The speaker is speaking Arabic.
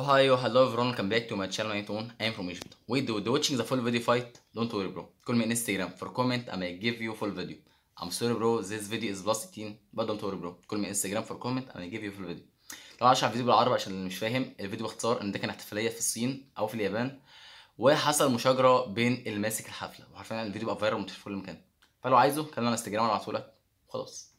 Hi, hello everyone, welcome back to my channel Anton. I am from Egypt. Wait, do watching the full video fight? Don't worry bro. Call me on Instagram for comment I may give you full video. I'm sorry bro, this video is plus 18 but don't worry bro. call me on Instagram for comment I may give you full video. طبعا عشان الفيديو بالعربي عشان اللي مش فاهم الفيديو باختصار ان ده كان احتفاليه في الصين او في اليابان وحصل مشاجره بين اللي ماسك الحفله وعارفين الفيديو بقى فايرال ومنتشر في كل مكان فلو عايزه كلمني على انستجرام انا هبعتهولك وخلاص